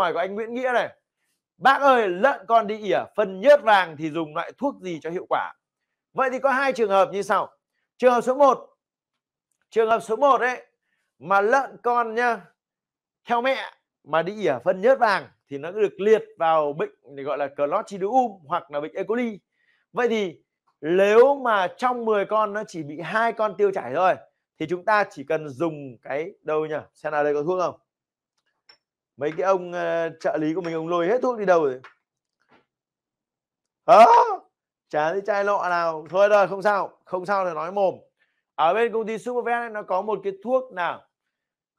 hỏi của anh Nguyễn Nghĩa này bác ơi lợn con đi ỉa phân nhớt vàng thì dùng loại thuốc gì cho hiệu quả vậy thì có hai trường hợp như sau trường hợp số 1 trường hợp số 1 đấy mà lợn con nhá theo mẹ mà đi ỉa phân nhớt vàng thì nó được liệt vào bệnh thì gọi là Clostridium hoặc là bệnh E. coli vậy thì nếu mà trong 10 con nó chỉ bị hai con tiêu chảy thôi thì chúng ta chỉ cần dùng cái đâu nhỉ xem nào đây có thuốc không mấy cái ông uh, trợ lý của mình ông lôi hết thuốc đi đâu rồi à, trả đi chai lọ nào thôi rồi không sao không sao thì nói mồm ở bên công ty Supervet nó có một cái thuốc nào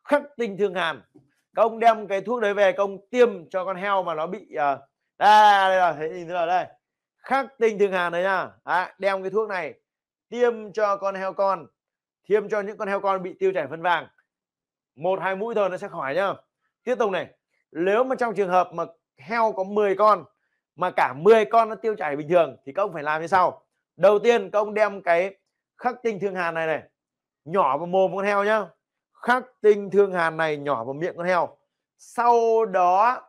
khắc tinh thương hàn các ông đem cái thuốc đấy về công tiêm cho con heo mà nó bị uh, à, đây, đây là thấy nhìn thấy đây khắc tinh thương hàn đấy nha à, đem cái thuốc này tiêm cho con heo con tiêm cho những con heo con bị tiêu chảy phân vàng một hai mũi thôi nó sẽ khỏi nhá tiếp tục này nếu mà trong trường hợp mà heo có 10 con mà cả 10 con nó tiêu chảy bình thường thì các ông phải làm như sau đầu tiên các ông đem cái khắc tinh thương hàn này này nhỏ vào mồm con heo nhá khắc tinh thương hàn này nhỏ vào miệng con heo sau đó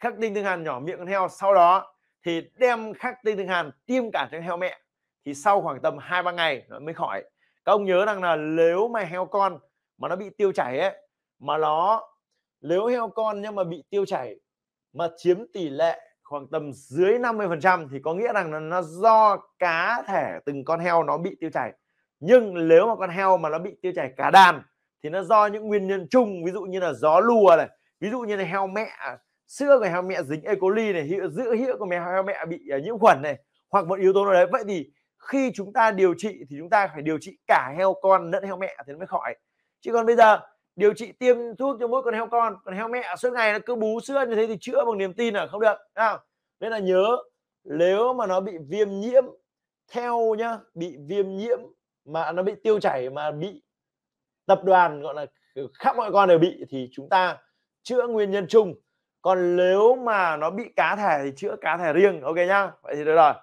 khắc tinh thương hàn nhỏ miệng con heo sau đó thì đem khắc tinh thương hàn tiêm cả cho heo mẹ thì sau khoảng tầm hai ba ngày nó mới khỏi các ông nhớ rằng là nếu mà heo con mà nó bị tiêu chảy ấy mà nó nếu heo con nhưng mà bị tiêu chảy mà chiếm tỷ lệ khoảng tầm dưới 50% thì có nghĩa rằng là nó do cá thể từng con heo nó bị tiêu chảy. Nhưng nếu mà con heo mà nó bị tiêu chảy cả đàn thì nó do những nguyên nhân chung ví dụ như là gió lùa này, ví dụ như là heo mẹ sữa của heo mẹ dính E. coli này, hiệu giữa hiệu của mẹ heo mẹ bị à, nhiễm khuẩn này hoặc một yếu tố nào đấy. Vậy thì khi chúng ta điều trị thì chúng ta phải điều trị cả heo con lẫn heo mẹ thì nó mới khỏi. Chứ còn bây giờ điều trị tiêm thuốc cho mỗi con heo con con heo mẹ à, suốt ngày nó cứ bú sữa như thế thì chữa bằng niềm tin là không được nào nên là nhớ nếu mà nó bị viêm nhiễm theo nhá bị viêm nhiễm mà nó bị tiêu chảy mà bị tập đoàn gọi là khắp mọi con đều bị thì chúng ta chữa nguyên nhân chung còn nếu mà nó bị cá thể thì chữa cá thể riêng ok nhá vậy thì được rồi